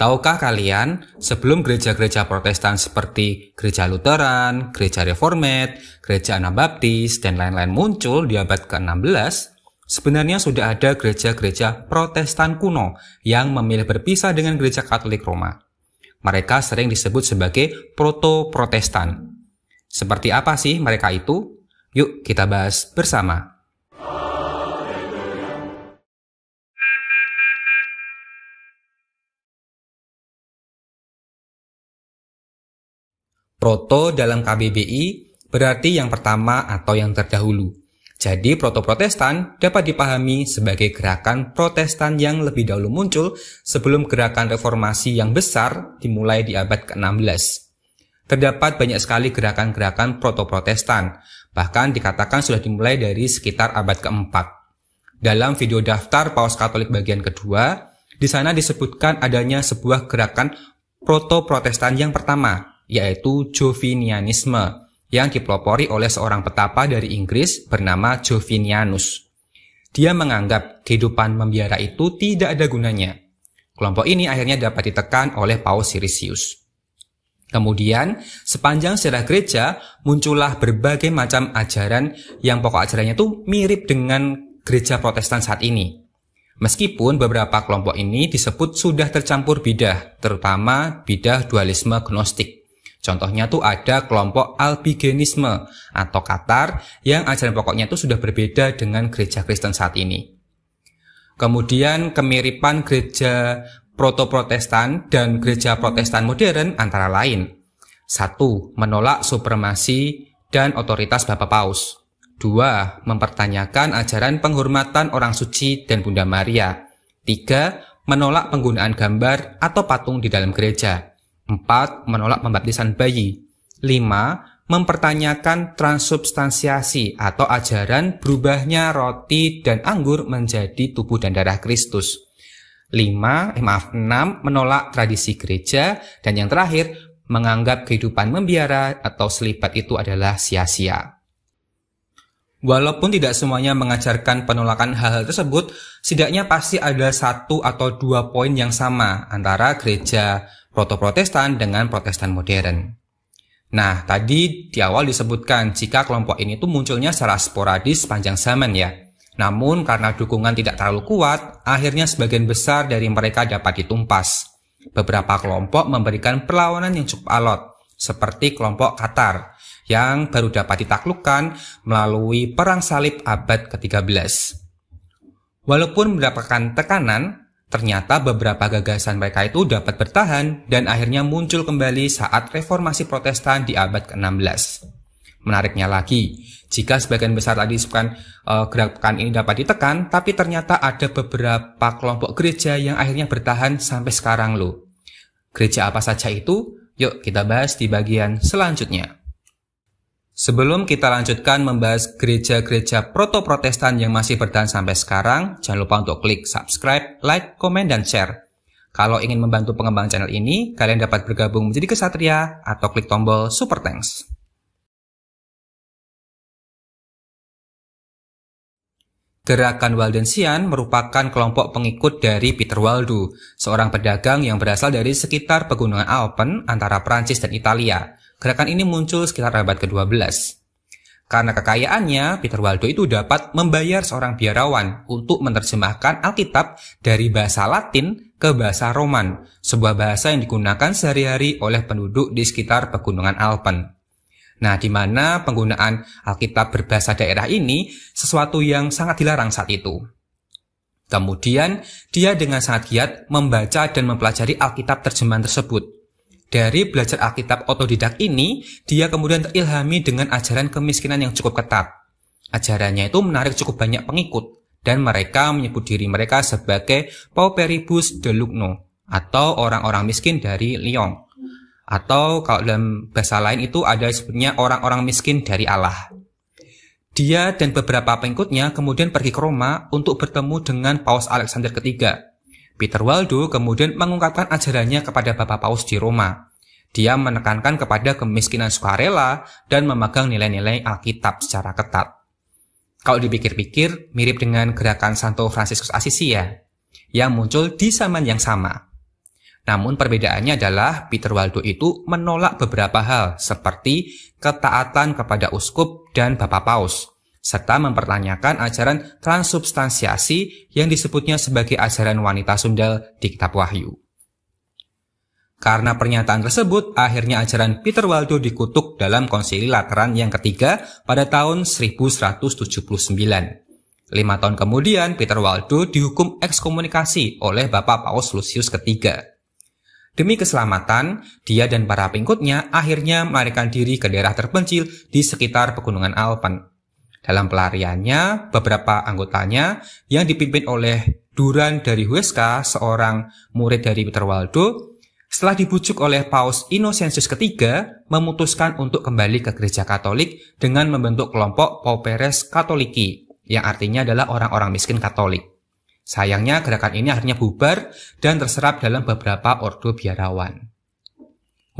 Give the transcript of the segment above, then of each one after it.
Tahukah kalian, sebelum gereja-gereja protestan seperti gereja Lutheran, gereja Reformat, gereja Anabaptis, dan lain-lain muncul di abad ke-16, sebenarnya sudah ada gereja-gereja protestan kuno yang memilih berpisah dengan gereja Katolik Roma. Mereka sering disebut sebagai proto-protestan. Seperti apa sih mereka itu? Yuk kita bahas bersama. Proto dalam KBBI berarti yang pertama atau yang terdahulu. Jadi proto-protestan dapat dipahami sebagai gerakan protestan yang lebih dahulu muncul sebelum gerakan reformasi yang besar dimulai di abad ke-16. Terdapat banyak sekali gerakan-gerakan proto-protestan, bahkan dikatakan sudah dimulai dari sekitar abad ke-4. Dalam video daftar Paus Katolik bagian kedua, di sana disebutkan adanya sebuah gerakan proto-protestan yang pertama, yaitu Jovinianisme, yang dipelopori oleh seorang petapa dari Inggris bernama Jovinianus. Dia menganggap kehidupan membiara itu tidak ada gunanya. Kelompok ini akhirnya dapat ditekan oleh Paus Sirisius. Kemudian, sepanjang sejarah gereja, muncullah berbagai macam ajaran yang pokok ajarannya itu mirip dengan gereja protestan saat ini. Meskipun beberapa kelompok ini disebut sudah tercampur bidah, terutama bidah dualisme gnostik. Contohnya tuh ada kelompok Albigenisme atau Qatar yang ajaran pokoknya itu sudah berbeda dengan gereja Kristen saat ini. Kemudian kemiripan gereja proto-protestan dan gereja protestan modern antara lain. satu Menolak supremasi dan otoritas Bapak Paus. dua Mempertanyakan ajaran penghormatan orang suci dan Bunda Maria. tiga Menolak penggunaan gambar atau patung di dalam gereja. 4. Menolak pembaptisan bayi. 5. Mempertanyakan transubstansiasi atau ajaran berubahnya roti dan anggur menjadi tubuh dan darah Kristus. 5. Eh, maaf, 6. Menolak tradisi gereja. Dan yang terakhir, menganggap kehidupan membiara atau selipat itu adalah sia-sia. Walaupun tidak semuanya mengajarkan penolakan hal-hal tersebut, setidaknya pasti ada satu atau dua poin yang sama antara gereja proto-protestan dengan protestan modern. Nah, tadi di awal disebutkan jika kelompok ini itu munculnya secara sporadis panjang zaman ya. Namun karena dukungan tidak terlalu kuat, akhirnya sebagian besar dari mereka dapat ditumpas. Beberapa kelompok memberikan perlawanan yang cukup alot, seperti kelompok Qatar yang baru dapat ditaklukkan melalui Perang Salib abad ke-13. Walaupun mendapatkan tekanan, Ternyata beberapa gagasan mereka itu dapat bertahan dan akhirnya muncul kembali saat reformasi protestan di abad ke-16. Menariknya lagi, jika sebagian besar tadi disebutkan uh, eh, gerakan ini dapat ditekan, tapi ternyata ada beberapa kelompok gereja yang akhirnya bertahan sampai sekarang loh. Gereja apa saja itu? Yuk kita bahas di bagian selanjutnya. Sebelum kita lanjutkan membahas gereja-gereja proto-protestan yang masih bertahan sampai sekarang, jangan lupa untuk klik subscribe, like, komen, dan share. Kalau ingin membantu pengembang channel ini, kalian dapat bergabung menjadi kesatria atau klik tombol super thanks. Gerakan Waldensian merupakan kelompok pengikut dari Peter Waldo, seorang pedagang yang berasal dari sekitar pegunungan Alpen antara Prancis dan Italia. Gerakan ini muncul sekitar abad ke-12. Karena kekayaannya, Peter Waldo itu dapat membayar seorang biarawan untuk menerjemahkan Alkitab dari bahasa Latin ke bahasa Roman, sebuah bahasa yang digunakan sehari-hari oleh penduduk di sekitar pegunungan Alpen. Nah, di mana penggunaan Alkitab berbahasa daerah ini sesuatu yang sangat dilarang saat itu. Kemudian, dia dengan sangat giat membaca dan mempelajari Alkitab terjemahan tersebut, dari belajar Alkitab otodidak ini, dia kemudian terilhami dengan ajaran kemiskinan yang cukup ketat. Ajarannya itu menarik cukup banyak pengikut, dan mereka menyebut diri mereka sebagai Pauperibus de Lugno, atau orang-orang miskin dari Lyon. Atau kalau dalam bahasa lain itu ada sebutnya orang-orang miskin dari Allah. Dia dan beberapa pengikutnya kemudian pergi ke Roma untuk bertemu dengan Paus Alexander III, Peter Waldo kemudian mengungkapkan ajarannya kepada Bapak Paus di Roma. Dia menekankan kepada kemiskinan sukarela dan memegang nilai-nilai Alkitab secara ketat. Kalau dipikir-pikir, mirip dengan gerakan Santo Fransiskus Assisi ya, yang muncul di zaman yang sama. Namun perbedaannya adalah Peter Waldo itu menolak beberapa hal seperti ketaatan kepada uskup dan Bapak Paus, serta mempertanyakan ajaran transubstansiasi yang disebutnya sebagai ajaran wanita sundal di kitab Wahyu. Karena pernyataan tersebut, akhirnya ajaran Peter Waldo dikutuk dalam konsili Lateran yang ketiga pada tahun 1179. Lima tahun kemudian, Peter Waldo dihukum ekskomunikasi oleh Bapak Paus Lucius ketiga. Demi keselamatan, dia dan para pengikutnya akhirnya melarikan diri ke daerah terpencil di sekitar pegunungan Alpen. Dalam pelariannya, beberapa anggotanya yang dipimpin oleh Duran dari Huesca, seorang murid dari Peter Waldo, setelah dibujuk oleh Paus Innocentius ketiga, memutuskan untuk kembali ke gereja Katolik dengan membentuk kelompok Pauperes Katoliki, yang artinya adalah orang-orang miskin Katolik. Sayangnya gerakan ini akhirnya bubar dan terserap dalam beberapa ordo biarawan.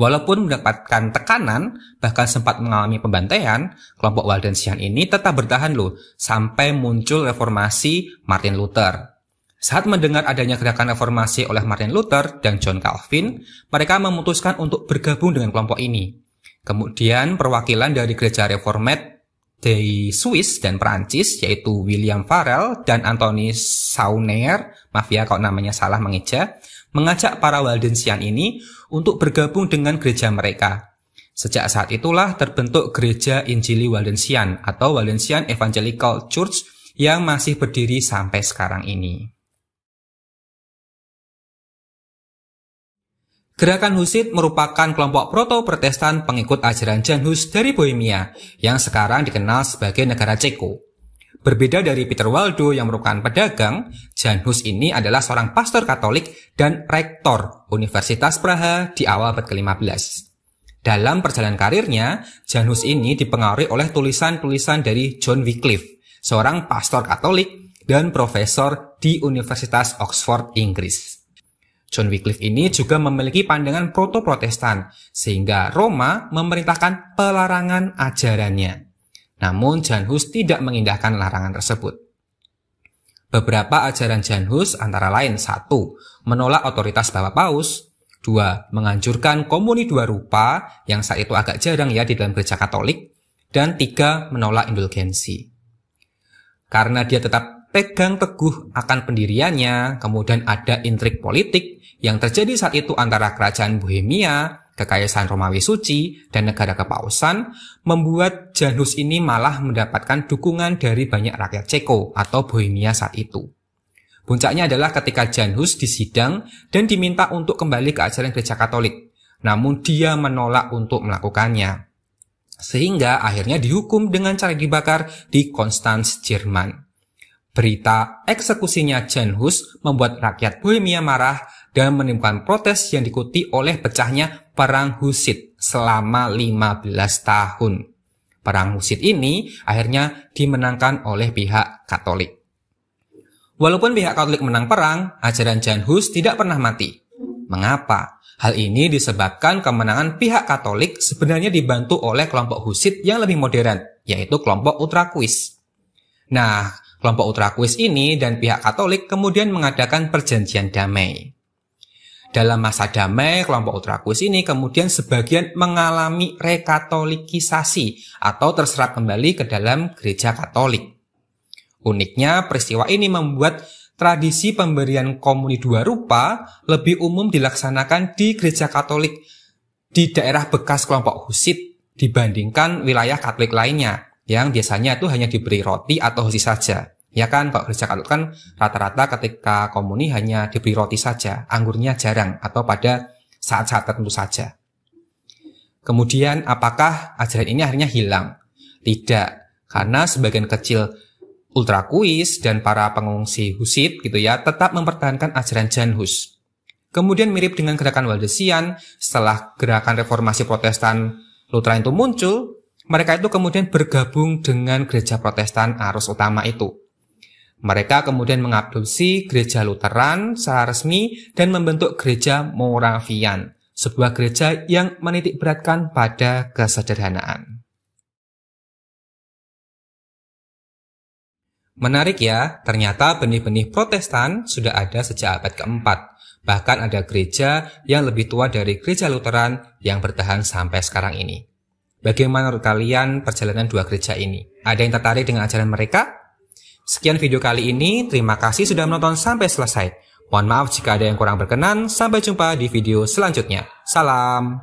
Walaupun mendapatkan tekanan, bahkan sempat mengalami pembantaian, kelompok Waldensian ini tetap bertahan loh sampai muncul reformasi Martin Luther. Saat mendengar adanya gerakan reformasi oleh Martin Luther dan John Calvin, mereka memutuskan untuk bergabung dengan kelompok ini. Kemudian perwakilan dari gereja reformat dari Swiss dan Perancis yaitu William Farrell dan Anthony Sauner, maaf ya kalau namanya salah mengeja, mengajak para Waldensian ini untuk bergabung dengan gereja mereka. Sejak saat itulah terbentuk gereja Injili Waldensian atau Waldensian Evangelical Church yang masih berdiri sampai sekarang ini. Gerakan Husit merupakan kelompok proto-protestan pengikut ajaran Jan Hus dari Bohemia yang sekarang dikenal sebagai negara Ceko. Berbeda dari Peter Waldo yang merupakan pedagang, Jan Hus ini adalah seorang pastor Katolik dan rektor Universitas Praha di awal abad ke-15. Dalam perjalanan karirnya, Jan Hus ini dipengaruhi oleh tulisan-tulisan dari John Wycliffe, seorang pastor Katolik dan profesor di Universitas Oxford, Inggris. John Wycliffe ini juga memiliki pandangan proto-protestan, sehingga Roma memerintahkan pelarangan ajarannya. Namun Jan Hus tidak mengindahkan larangan tersebut. Beberapa ajaran Jan Hus antara lain satu, Menolak otoritas Bapak Paus dua, Menganjurkan komuni dua rupa yang saat itu agak jarang ya di dalam gereja katolik dan tiga, Menolak indulgensi. Karena dia tetap pegang teguh akan pendiriannya, kemudian ada intrik politik yang terjadi saat itu antara kerajaan Bohemia, Kekaisaran Romawi Suci, dan negara kepausan, membuat Janus ini malah mendapatkan dukungan dari banyak rakyat Ceko atau Bohemia saat itu. Puncaknya adalah ketika Janus disidang dan diminta untuk kembali ke ajaran gereja Katolik, namun dia menolak untuk melakukannya. Sehingga akhirnya dihukum dengan cara dibakar di Konstanz, Jerman. Berita eksekusinya Jan Hus membuat rakyat Bohemia marah dan menimbulkan protes yang diikuti oleh pecahnya Perang Husit selama 15 tahun. Perang Husit ini akhirnya dimenangkan oleh pihak Katolik. Walaupun pihak Katolik menang perang, ajaran Jan Hus tidak pernah mati. Mengapa? Hal ini disebabkan kemenangan pihak Katolik sebenarnya dibantu oleh kelompok Husit yang lebih modern, yaitu kelompok Utraquis. Nah, Kelompok Utrakuis ini dan pihak Katolik kemudian mengadakan perjanjian damai. Dalam masa damai, kelompok Utrakuis ini kemudian sebagian mengalami rekatolikisasi atau terserap kembali ke dalam gereja Katolik. Uniknya, peristiwa ini membuat tradisi pemberian komuni dua rupa lebih umum dilaksanakan di gereja Katolik di daerah bekas kelompok Husit dibandingkan wilayah Katolik lainnya, yang biasanya itu hanya diberi roti atau hosi saja. Ya kan, kalau gereja Katolik kan rata-rata ketika komuni hanya diberi roti saja, anggurnya jarang atau pada saat-saat tertentu saja. Kemudian apakah ajaran ini akhirnya hilang? Tidak, karena sebagian kecil ultra kuis dan para pengungsi husit gitu ya tetap mempertahankan ajaran hus Kemudian mirip dengan gerakan Waldesian, setelah gerakan reformasi Protestan Lutheran itu muncul, mereka itu kemudian bergabung dengan gereja protestan arus utama itu. Mereka kemudian mengadopsi gereja Lutheran secara resmi dan membentuk gereja Moravian, sebuah gereja yang menitikberatkan pada kesederhanaan. Menarik ya, ternyata benih-benih protestan sudah ada sejak abad keempat. Bahkan ada gereja yang lebih tua dari gereja Lutheran yang bertahan sampai sekarang ini. Bagaimana menurut kalian perjalanan dua gereja ini? Ada yang tertarik dengan ajaran mereka? Sekian video kali ini, terima kasih sudah menonton sampai selesai. Mohon maaf jika ada yang kurang berkenan, sampai jumpa di video selanjutnya. Salam!